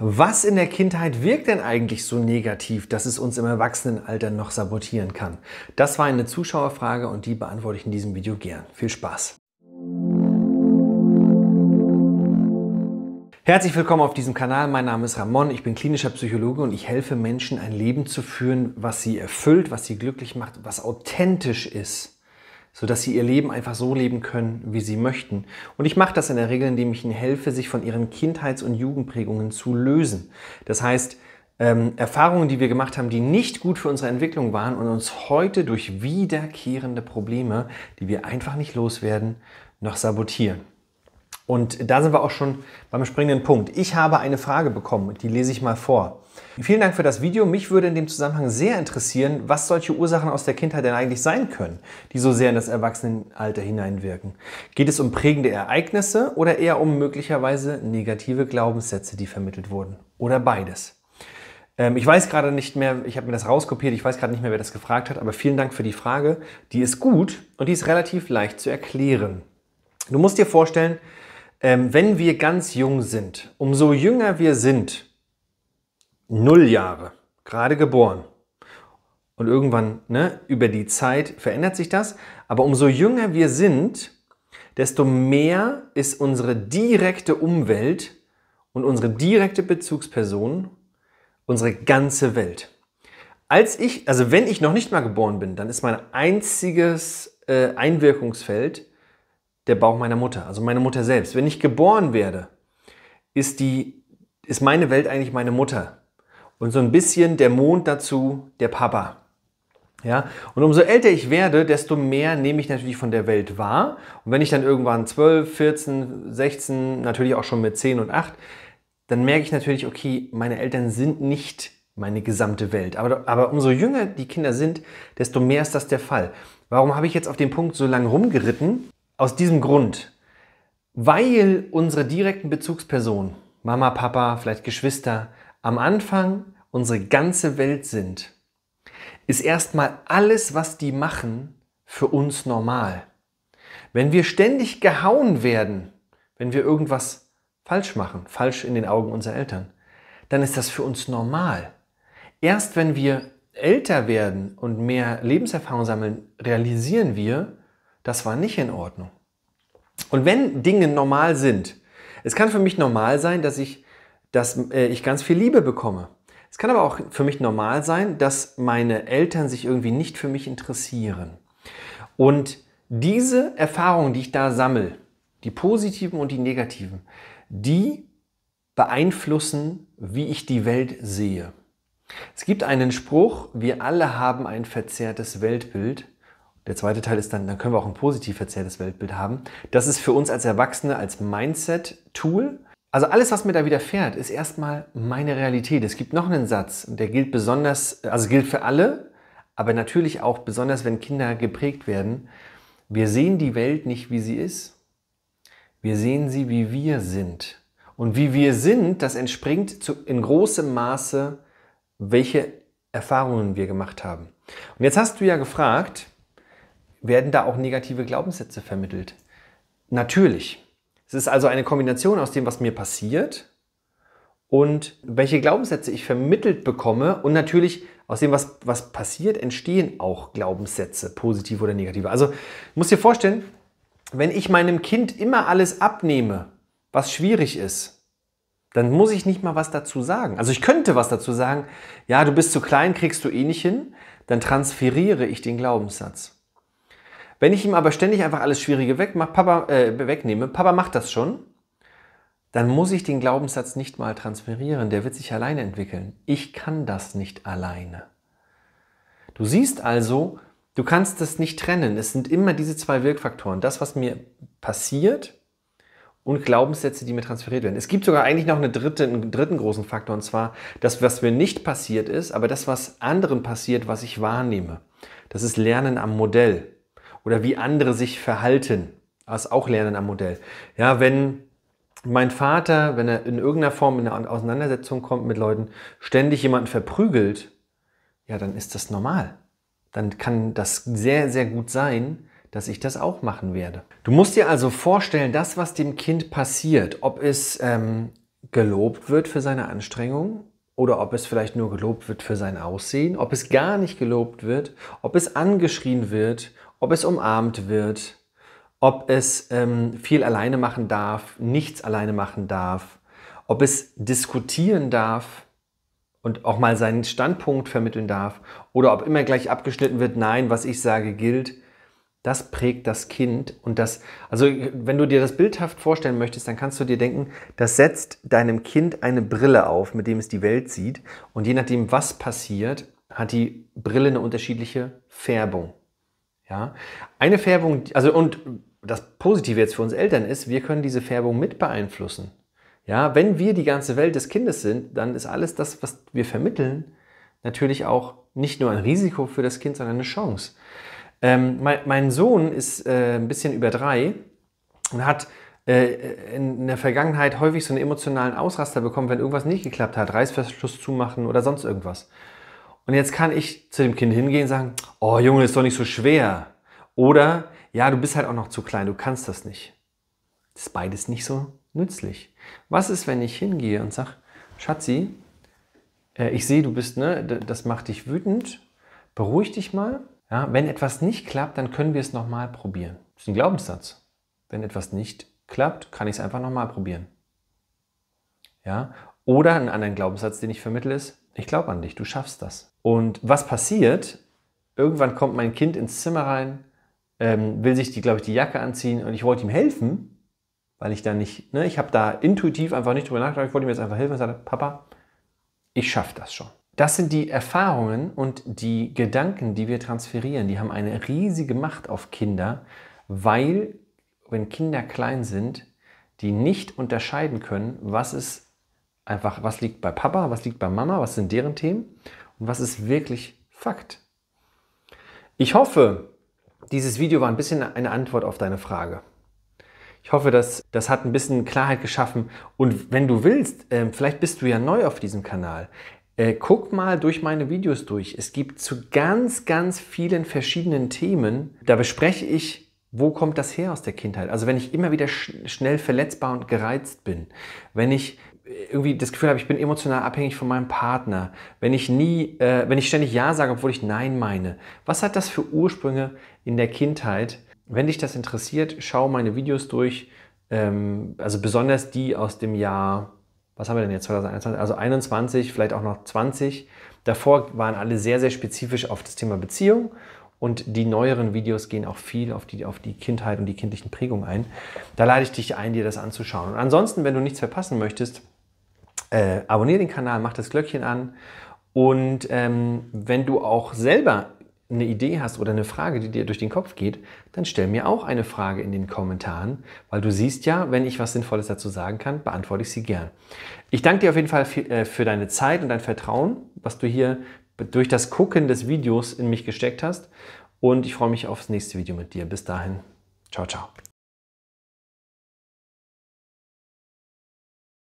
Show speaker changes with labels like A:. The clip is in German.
A: Was in der Kindheit wirkt denn eigentlich so negativ, dass es uns im Erwachsenenalter noch sabotieren kann? Das war eine Zuschauerfrage und die beantworte ich in diesem Video gern. Viel Spaß! Herzlich willkommen auf diesem Kanal. Mein Name ist Ramon, ich bin klinischer Psychologe und ich helfe Menschen, ein Leben zu führen, was sie erfüllt, was sie glücklich macht, was authentisch ist sodass sie ihr Leben einfach so leben können, wie sie möchten. Und ich mache das in der Regel, indem ich ihnen helfe, sich von ihren Kindheits- und Jugendprägungen zu lösen. Das heißt, ähm, Erfahrungen, die wir gemacht haben, die nicht gut für unsere Entwicklung waren und uns heute durch wiederkehrende Probleme, die wir einfach nicht loswerden, noch sabotieren. Und da sind wir auch schon beim springenden Punkt. Ich habe eine Frage bekommen, die lese ich mal vor. Vielen Dank für das Video. Mich würde in dem Zusammenhang sehr interessieren, was solche Ursachen aus der Kindheit denn eigentlich sein können, die so sehr in das Erwachsenenalter hineinwirken. Geht es um prägende Ereignisse oder eher um möglicherweise negative Glaubenssätze, die vermittelt wurden? Oder beides? Ähm, ich weiß gerade nicht mehr, ich habe mir das rauskopiert, ich weiß gerade nicht mehr, wer das gefragt hat, aber vielen Dank für die Frage. Die ist gut und die ist relativ leicht zu erklären. Du musst dir vorstellen, ähm, wenn wir ganz jung sind, umso jünger wir sind, null Jahre, gerade geboren, und irgendwann ne, über die Zeit verändert sich das, aber umso jünger wir sind, desto mehr ist unsere direkte Umwelt und unsere direkte Bezugsperson unsere ganze Welt. Als ich, also wenn ich noch nicht mal geboren bin, dann ist mein einziges äh, Einwirkungsfeld der Bauch meiner Mutter, also meine Mutter selbst. Wenn ich geboren werde, ist, die, ist meine Welt eigentlich meine Mutter. Und so ein bisschen der Mond dazu, der Papa. Ja? Und umso älter ich werde, desto mehr nehme ich natürlich von der Welt wahr. Und wenn ich dann irgendwann 12, 14, 16, natürlich auch schon mit 10 und 8, dann merke ich natürlich, okay, meine Eltern sind nicht meine gesamte Welt. Aber, aber umso jünger die Kinder sind, desto mehr ist das der Fall. Warum habe ich jetzt auf den Punkt so lange rumgeritten? Aus diesem Grund, weil unsere direkten Bezugspersonen, Mama, Papa, vielleicht Geschwister, am Anfang unsere ganze Welt sind, ist erstmal alles, was die machen, für uns normal. Wenn wir ständig gehauen werden, wenn wir irgendwas falsch machen, falsch in den Augen unserer Eltern, dann ist das für uns normal. Erst wenn wir älter werden und mehr Lebenserfahrung sammeln, realisieren wir, das war nicht in Ordnung. Und wenn Dinge normal sind, es kann für mich normal sein, dass ich, dass äh, ich ganz viel Liebe bekomme. Es kann aber auch für mich normal sein, dass meine Eltern sich irgendwie nicht für mich interessieren. Und diese Erfahrungen, die ich da sammle, die positiven und die negativen, die beeinflussen, wie ich die Welt sehe. Es gibt einen Spruch, wir alle haben ein verzerrtes Weltbild. Der zweite Teil ist dann, dann können wir auch ein positiv verzerrtes Weltbild haben. Das ist für uns als Erwachsene als Mindset-Tool. Also alles, was mir da widerfährt, ist erstmal meine Realität. Es gibt noch einen Satz, der gilt besonders, also gilt für alle, aber natürlich auch besonders, wenn Kinder geprägt werden. Wir sehen die Welt nicht, wie sie ist. Wir sehen sie, wie wir sind. Und wie wir sind, das entspringt zu, in großem Maße, welche Erfahrungen wir gemacht haben. Und jetzt hast du ja gefragt, werden da auch negative Glaubenssätze vermittelt. Natürlich. Es ist also eine Kombination aus dem, was mir passiert und welche Glaubenssätze ich vermittelt bekomme. Und natürlich aus dem, was, was passiert, entstehen auch Glaubenssätze, positive oder negative. Also muss dir vorstellen, wenn ich meinem Kind immer alles abnehme, was schwierig ist, dann muss ich nicht mal was dazu sagen. Also ich könnte was dazu sagen, ja, du bist zu klein, kriegst du eh nicht hin, dann transferiere ich den Glaubenssatz. Wenn ich ihm aber ständig einfach alles Schwierige wegmach, Papa, äh, wegnehme, Papa macht das schon, dann muss ich den Glaubenssatz nicht mal transferieren. Der wird sich alleine entwickeln. Ich kann das nicht alleine. Du siehst also, du kannst das nicht trennen. Es sind immer diese zwei Wirkfaktoren. Das, was mir passiert und Glaubenssätze, die mir transferiert werden. Es gibt sogar eigentlich noch eine dritte, einen dritten großen Faktor, und zwar das, was mir nicht passiert ist, aber das, was anderen passiert, was ich wahrnehme. Das ist Lernen am Modell oder wie andere sich verhalten. Das auch Lernen am Modell. Ja, wenn mein Vater, wenn er in irgendeiner Form in eine Auseinandersetzung kommt mit Leuten, ständig jemanden verprügelt, ja, dann ist das normal. Dann kann das sehr, sehr gut sein, dass ich das auch machen werde. Du musst dir also vorstellen, das, was dem Kind passiert, ob es ähm, gelobt wird für seine Anstrengungen oder ob es vielleicht nur gelobt wird für sein Aussehen, ob es gar nicht gelobt wird, ob es angeschrien wird, ob es umarmt wird, ob es ähm, viel alleine machen darf, nichts alleine machen darf, ob es diskutieren darf und auch mal seinen Standpunkt vermitteln darf oder ob immer gleich abgeschnitten wird, nein, was ich sage gilt das prägt das Kind und das, also wenn du dir das bildhaft vorstellen möchtest, dann kannst du dir denken, das setzt deinem Kind eine Brille auf, mit dem es die Welt sieht und je nachdem, was passiert, hat die Brille eine unterschiedliche Färbung. Ja, eine Färbung, also und das Positive jetzt für uns Eltern ist, wir können diese Färbung mit beeinflussen. Ja, wenn wir die ganze Welt des Kindes sind, dann ist alles das, was wir vermitteln, natürlich auch nicht nur ein Risiko für das Kind, sondern eine Chance. Ähm, mein, mein, Sohn ist äh, ein bisschen über drei und hat äh, in der Vergangenheit häufig so einen emotionalen Ausraster bekommen, wenn irgendwas nicht geklappt hat, Reißverschluss zumachen oder sonst irgendwas. Und jetzt kann ich zu dem Kind hingehen und sagen, oh Junge, ist doch nicht so schwer. Oder, ja, du bist halt auch noch zu klein, du kannst das nicht. Das ist beides nicht so nützlich. Was ist, wenn ich hingehe und sage, Schatzi, äh, ich sehe, du bist, ne, das macht dich wütend, beruhig dich mal, ja, wenn etwas nicht klappt, dann können wir es nochmal probieren. Das ist ein Glaubenssatz. Wenn etwas nicht klappt, kann ich es einfach nochmal probieren. Ja? Oder einen anderen Glaubenssatz, den ich vermittle, ist, ich glaube an dich, du schaffst das. Und was passiert? Irgendwann kommt mein Kind ins Zimmer rein, ähm, will sich, die, glaube ich, die Jacke anziehen und ich wollte ihm helfen, weil ich da nicht, ne, ich habe da intuitiv einfach nicht drüber nachgedacht, ich wollte ihm jetzt einfach helfen und sagte, Papa, ich schaffe das schon. Das sind die Erfahrungen und die Gedanken, die wir transferieren. Die haben eine riesige Macht auf Kinder, weil wenn Kinder klein sind, die nicht unterscheiden können, was ist einfach, was liegt bei Papa, was liegt bei Mama, was sind deren Themen und was ist wirklich Fakt. Ich hoffe, dieses Video war ein bisschen eine Antwort auf deine Frage. Ich hoffe, dass das hat ein bisschen Klarheit geschaffen. Und wenn du willst, ähm, vielleicht bist du ja neu auf diesem Kanal. Äh, guck mal durch meine Videos durch. Es gibt zu ganz, ganz vielen verschiedenen Themen, da bespreche ich, wo kommt das her aus der Kindheit. Also wenn ich immer wieder sch schnell verletzbar und gereizt bin, wenn ich äh, irgendwie das Gefühl habe, ich bin emotional abhängig von meinem Partner, wenn ich nie, äh, wenn ich ständig Ja sage, obwohl ich Nein meine. Was hat das für Ursprünge in der Kindheit? Wenn dich das interessiert, schau meine Videos durch, ähm, also besonders die aus dem Jahr was haben wir denn jetzt 2021, also 21, vielleicht auch noch 20. Davor waren alle sehr, sehr spezifisch auf das Thema Beziehung und die neueren Videos gehen auch viel auf die, auf die Kindheit und die kindlichen Prägungen ein. Da lade ich dich ein, dir das anzuschauen. Und ansonsten, wenn du nichts verpassen möchtest, äh, abonniere den Kanal, mach das Glöckchen an. Und ähm, wenn du auch selber eine Idee hast oder eine Frage, die dir durch den Kopf geht, dann stell mir auch eine Frage in den Kommentaren, weil du siehst ja, wenn ich was Sinnvolles dazu sagen kann, beantworte ich sie gern. Ich danke dir auf jeden Fall äh, für deine Zeit und dein Vertrauen, was du hier durch das Gucken des Videos in mich gesteckt hast und ich freue mich aufs nächste Video mit dir. Bis dahin, ciao, ciao.